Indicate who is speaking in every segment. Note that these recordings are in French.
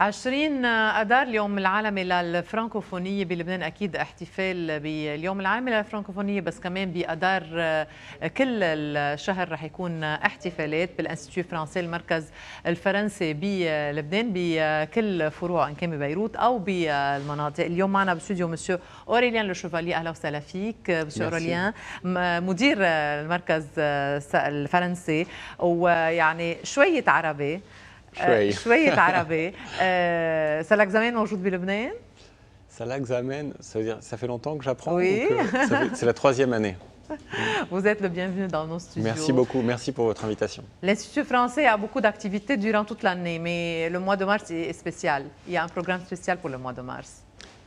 Speaker 1: 20 أدار اليوم العالمي للفرانكوفونية بلبنان أكيد احتفال باليوم العالمي للفرانكوفونية بس كمان بأدار كل الشهر رح يكون احتفالات بالانستيتيو فرنسي المركز الفرنسي بلبنان بكل فروع إن كان ببيروت أو بالمناطق اليوم معنا باستوديو مسيو أوريليان لشوفالي أهلا وسهلا فيك مسيو أوريليان مدير المركز الفرنسي ويعني شوية عربي شوي شوية عربي صار لك زمان موجود بلبنان؟
Speaker 2: Ça لك ça fait longtemps que j'apprends oui. c'est la troisième année.
Speaker 1: Vous êtes le bienvenu dans nos studios. Merci beaucoup,
Speaker 2: merci pour votre invitation.
Speaker 1: L'Institut français a beaucoup d'activités durant toute l'année, mais le mois de mars est spécial. Il y a un programme spécial pour le mois de mars.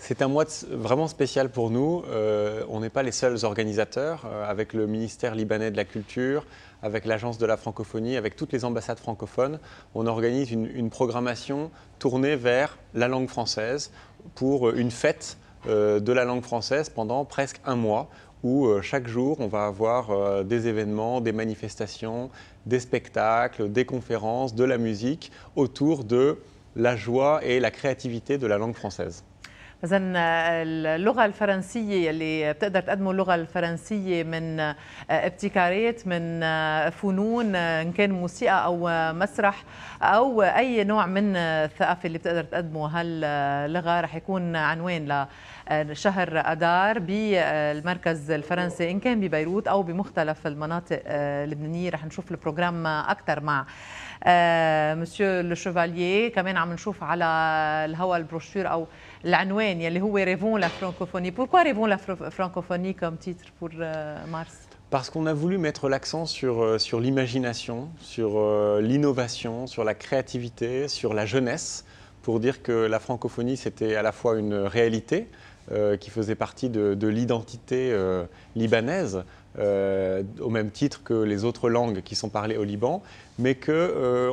Speaker 2: C'est un mois vraiment spécial pour nous. Euh, on n'est pas les seuls organisateurs, euh, avec le ministère libanais de la Culture, avec l'Agence de la francophonie, avec toutes les ambassades francophones. On organise une, programmation tournée vers la langue française pour euh, une fête de la langue française pendant presque un mois où chaque jour on va avoir des événements, des manifestations, des spectacles, des conférences, de la musique autour de la joie et la créativité de la langue française.
Speaker 1: اذا آه، اللغه الفرنسيه اللي بتقدر تقدمه اللغه الفرنسيه من آه، ابتكارات من آه، فنون ان كان موسيقى او مسرح او اي نوع من الثقافه اللي بتقدر تقدمه هاللغه رح يكون عنوان لشهر اذار بالمركز الفرنسي ان كان ببيروت او بمختلف المناطق اللبنانيه رح نشوف البروجرام اكثر مع مسيو لو كمان عم نشوف على الهوا البروشور او العنوان يلي هو Rêvons la francophonie ». Pourquoi « Rêvons la francophonie » comme titre pour euh, Mars
Speaker 2: Parce qu'on a voulu mettre l'accent sur, euh, sur l'imagination, sur euh, l'innovation, sur la créativité, sur la jeunesse, pour dire que la francophonie, c'était à la fois une réalité qui faisait partie de, l'identité libanaise, au même titre que les autres langues qui sont parlées au Liban, mais qu'on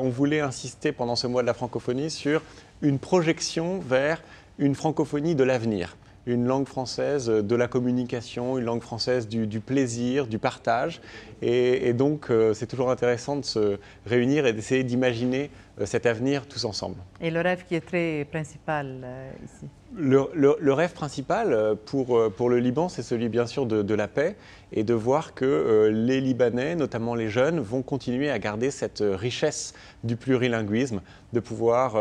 Speaker 2: on voulait insister pendant ce mois de la francophonie sur une projection vers une francophonie de l'avenir, une langue française de la communication, une langue française du, plaisir, du partage. Et, donc, euh, c'est toujours intéressant de se réunir et d'essayer d'imaginer euh, cet avenir tous ensemble.
Speaker 1: Et le rêve qui est très principal euh, ici
Speaker 2: le, rêve principal euh, pour, euh, pour le Liban, c'est celui bien sûr de, la paix et de voir que euh, les Libanais, notamment les jeunes, vont continuer à garder cette richesse du plurilinguisme, de pouvoir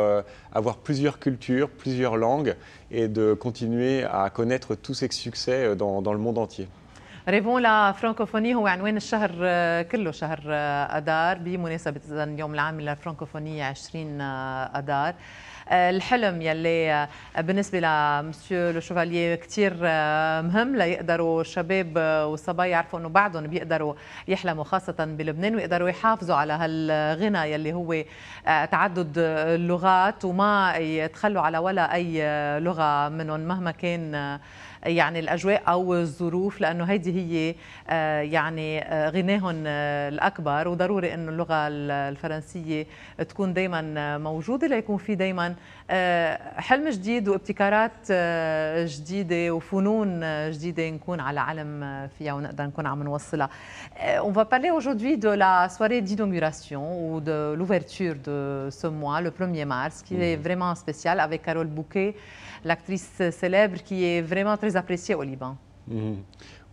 Speaker 2: avoir plusieurs cultures, plusieurs langues et de continuer à connaître tous ces succès dans, dans le monde entier.
Speaker 1: ريفون هو عنوان بمناسبة 20 آه، الحلم يلي آه، بالنسبه لمسيو لو شوفاليه كثير آه، مهم ليقدروا الشباب والصبايا يعرفوا انه بعدهم بيقدروا يحلموا خاصه بلبنان ويقدروا يحافظوا على هالغنى يلي هو تعدد اللغات وما يتخلوا على ولا اي لغه منهم مهما كان يعني الاجواء او الظروف لانه هيدي هي آه، يعني آه، غناهم آه، الاكبر وضروري انه اللغه الفرنسيه تكون دائما موجوده ليكون في دائما حلم جديد وابتكارات جديده وفنون جديده نكون على علم فيها ونقدر نكون عم نوصلها. On va parler aujourd'hui de la soirée d'inauguration ou de l'ouverture de ce mois, le 1er mars, qui est mm. vraiment spécial avec Carole Bouquet, l'actrice célèbre qui est vraiment très apprécié au Liban.
Speaker 2: Mhm.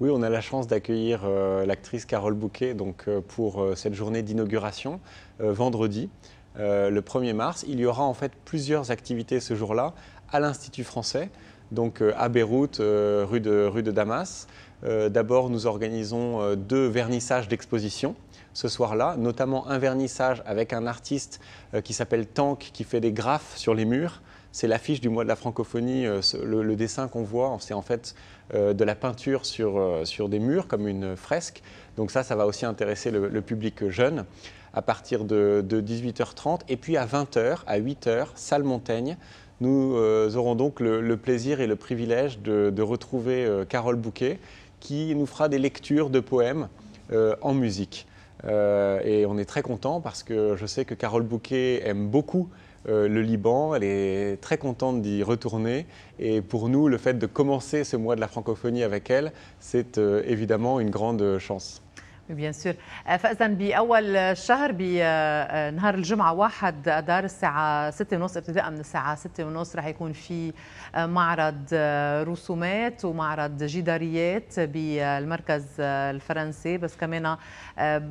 Speaker 2: Oui, on a la chance d'accueillir euh, l'actrice Carole Bouquet donc, euh, pour euh, cette journée d'inauguration vendredi, le 1er mars. Il y aura en fait plusieurs activités ce jour-là à l'Institut français, donc à Beyrouth, rue, de, Damas. D'abord, nous organisons deux vernissages d'exposition ce soir-là, notamment un vernissage avec un artiste qui s'appelle Tank, qui fait des graphes sur les murs c'est l'affiche du mois de la francophonie. Euh, le, dessin qu'on voit, c'est en fait euh, de la peinture euh, sur, des murs, comme une fresque. Donc ça, ça va aussi intéresser le, public jeune à partir de, 18h30. Et puis à 20h, à 8h, salle Montaigne, nous aurons donc le, plaisir et le privilège de, retrouver Carole Bouquet qui nous fera des lectures de poèmes en musique. et on est très content parce que je sais que Carole Bouquet aime beaucoup euh, le Liban, elle est très contente d'y retourner. Et pour nous, le fait de commencer ce mois de la francophonie avec elle, c'est euh, évidemment une grande euh, chance.
Speaker 1: بيان سور آه، فاذا باول شهر بنهار آه، آه، الجمعه واحد اذار الساعه 6:30 ابتداء من الساعه 6:30 رح يكون في معرض رسومات ومعرض جداريات بالمركز الفرنسي بس كمان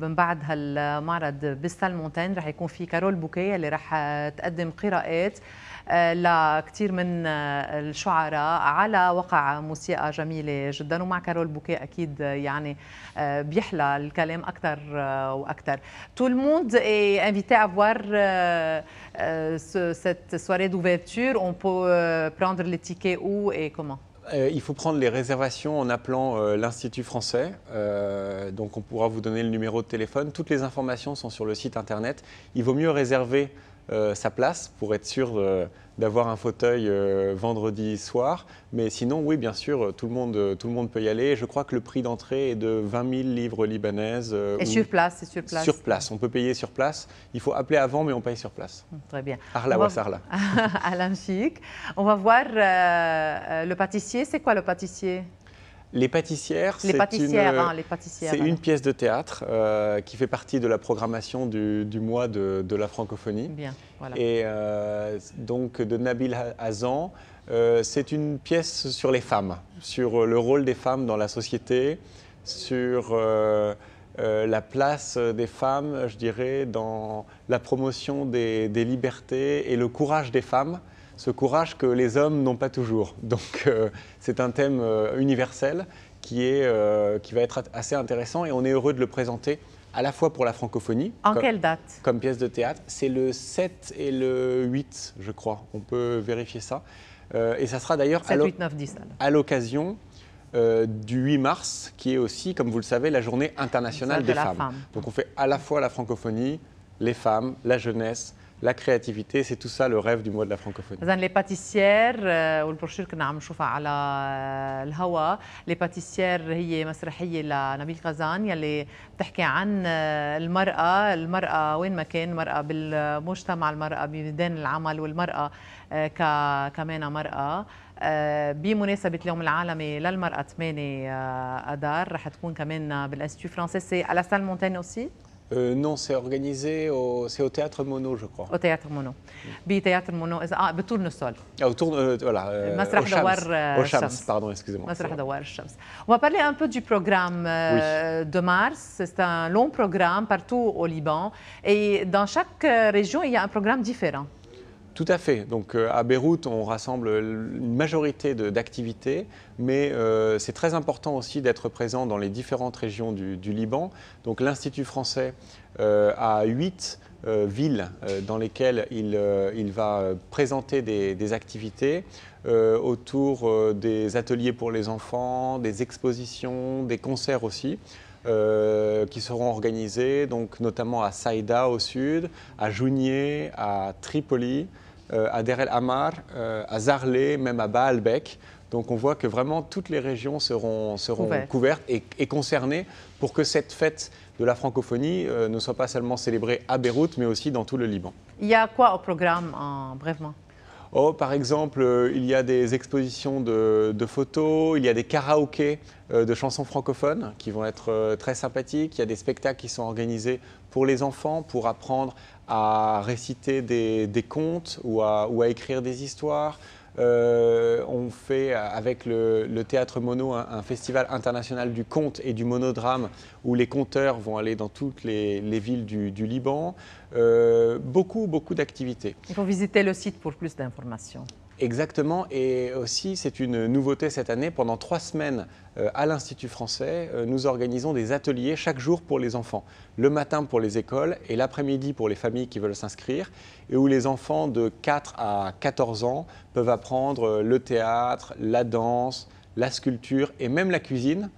Speaker 1: من بعد هالمعرض مونتين رح يكون في كارول بوكي اللي رح تقدم قراءات لكثير من الشعراء على وقع موسيقى جميله جدا ومع كارول بوكي اكيد يعني بيحلى الكلام اكثر Tout le monde est invité à voir euh، euh، cette soirée d'ouverture. On peut euh, prendre les tickets où et comment
Speaker 2: il faut prendre les réservations en appelant l'Institut français. donc on pourra vous donner le numéro de téléphone. Toutes les informations sont sur le site internet. Il vaut mieux réserver euh, sa place pour être sûr d'avoir un fauteuil euh, vendredi soir. Mais sinon, oui, bien sûr, euh, tout le monde, tout le monde peut y aller. Je crois que le prix d'entrée est de 20 000 livres libanaises. et sur place, sur place. on peut payer sur place. Il faut appeler avant, mais on paye sur place. Mm, très bien. Arla va...
Speaker 1: Alain On va voir le pâtissier. C'est quoi le pâtissier
Speaker 2: Hein, les pâtissières, c'est hein. une pièce de théâtre euh, qui fait partie de la programmation du, mois de, la francophonie. Bien, voilà. Et euh, donc de Nabil Hazan, euh, c'est une pièce sur les femmes, sur le rôle des femmes dans la société, sur la place des femmes, je dirais, dans la promotion des libertés et le courage des femmes ce courage que les hommes n'ont pas toujours. Donc euh, c'est un thème euh, universel euh, qui, va être assez intéressant et on est heureux de le présenter à la fois pour la francophonie. En quelle date Comme pièce de théâtre. C'est le 7 et le 8, je crois. On peut vérifier ça. et ça sera d'ailleurs à l'occasion du 8 mars, qui est aussi, comme vous le savez, la journée internationale des femmes. Donc on fait à la fois la francophonie, les femmes, la jeunesse, لا كرياتيفيتي سي تو سا لو ريف دو مود لا فرانكوفوني
Speaker 1: اذا لي باتيسيير والبروشور كنا عم نشوفها على الهواء لي باتيسيير هي مسرحيه لنبيل غزان يلي بتحكي عن آه، المراه المراه وين ما كان المراه بالمجتمع المراه بميدان العمل والمراه آه، ك كمان مراه آه، بمناسبة اليوم العالمي للمرأة 8 أدار رح تكون كمان بالانستيتيو فرانسيسي على سال مونتين أوسي
Speaker 2: Euh, non, c'est organisé au, c'est au théâtre Mono, je crois. Au
Speaker 1: théâtre Mono. Ah, ah, au théâtre mono euh, euh, Au Tournesol,
Speaker 2: tournesol Au تورن Au Chams, pardon, Pardon, pardon moi
Speaker 1: moi On va parler un peu du programme de mars. C'est un long programme partout au Liban et dans chaque région il y a un programme différent.
Speaker 2: Tout à fait. Donc euh, à Beyrouth, on rassemble une majorité d'activités, mais euh, c'est très important aussi d'être présent dans les différentes régions du, Liban. Donc l'Institut français euh, a huit villes dans lesquelles il, va présenter des activités autour des ateliers pour les enfants, des expositions, des concerts aussi. Euh, qui seront organisées, donc notamment à Saïda au sud, à Jounieh, à Tripoli, euh, à Derel Amar, euh, à Zarlé, même à Baalbek. Donc on voit que vraiment toutes les régions seront, seront couvertes et, concernées pour que cette fête de la francophonie ne soit pas seulement célébrée à Beyrouth, mais aussi dans tout le Liban.
Speaker 1: Il y a quoi au programme, en, brièvement
Speaker 2: Oh, par exemple, euh, il y a des expositions de, photos, il y a des karaokés euh, de chansons francophones qui vont être euh, très sympathiques. Il y a des spectacles qui sont organisés pour les enfants, pour apprendre à réciter des, contes ou à écrire des histoires. Euh, on fait euh, avec le, Théâtre Mono un, festival international du conte et du monodrame où les conteurs vont aller dans toutes les, villes du, Liban. Euh, beaucoup, beaucoup d'activités.
Speaker 1: Il faut visiter le site pour plus d'informations.
Speaker 2: Exactement, et aussi c'est une nouveauté cette année. Pendant trois semaines euh, à l'Institut français, euh, nous organisons des ateliers chaque jour pour les enfants. Le matin pour les écoles et l'après-midi pour les familles qui veulent s'inscrire, et où les enfants de 4 à 14 ans peuvent apprendre euh, le théâtre, la danse, la sculpture et même la cuisine.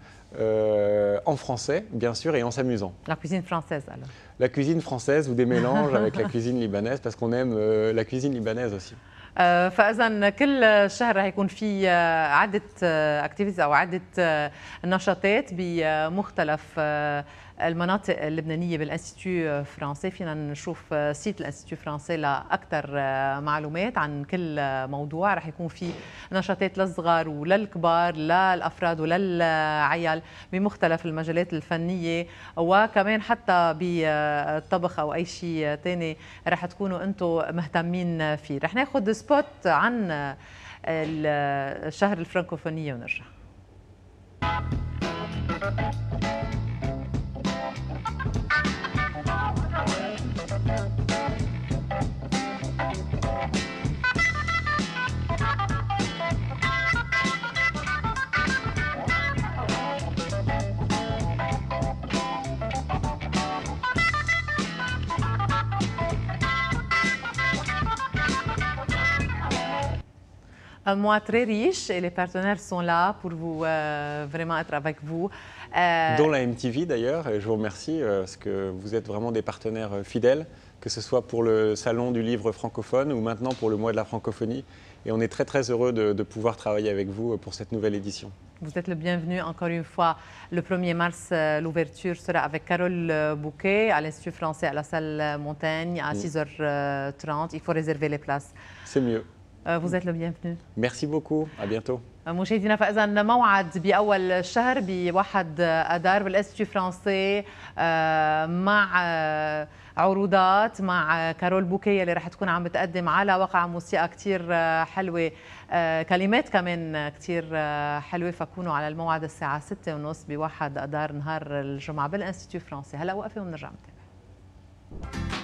Speaker 2: en français, bien sûr, et en s'amusant.
Speaker 1: La cuisine française, alors
Speaker 2: La cuisine française ou des mélanges avec la cuisine libanaise, parce qu'on aime la cuisine libanaise aussi.
Speaker 1: آه، فاذا كل شهر رح يكون في آه، عده اكتيفيتيز آه، او عده نشاطات بمختلف المناطق اللبنانيه بالانستيتيو فرانسي فينا نشوف سيت الانستيتيو فرانسي لاكثر آه، معلومات عن كل موضوع رح يكون في نشاطات للصغار وللكبار للافراد وللعيال بمختلف المجالات الفنيه وكمان حتى بالطبخ او اي شيء ثاني رح تكونوا انتم مهتمين فيه رح ناخذ سبوت عن آه، الشهر الفرنكوفونيه ونرجع un euh, mois très riche et les partenaires sont là pour vous euh, vraiment être avec vous. Euh... Dont
Speaker 2: la MTV d'ailleurs, et je vous remercie euh, parce que vous êtes vraiment des partenaires fidèles, que ce soit pour le salon du livre francophone ou maintenant pour le mois de la francophonie. Et on est très très heureux de, pouvoir travailler avec vous pour cette nouvelle édition.
Speaker 1: Vous êtes le bienvenu encore une fois. Le 1er mars, l'ouverture sera avec Carole Bouquet à l'Institut français à la salle Montaigne à 6h30. Mm. Il faut réserver les places. C'est mieux. Euh, vous êtes le bienvenu.
Speaker 2: Merci beaucoup. À bientôt.
Speaker 1: مشاهدينا فاذا موعد باول الشهر بواحد اذار بالاستوديو فرونسي مع عروضات مع كارول بوكيه اللي رح تكون عم بتقدم على وقع موسيقى كثير آه، حلوه آه، كلمات كمان كثير آه، حلوه فكونوا على الموعد الساعه 6:30 بواحد اذار نهار الجمعه بالانستيتيو فرونسي هلا وقفه ونرجع نتابع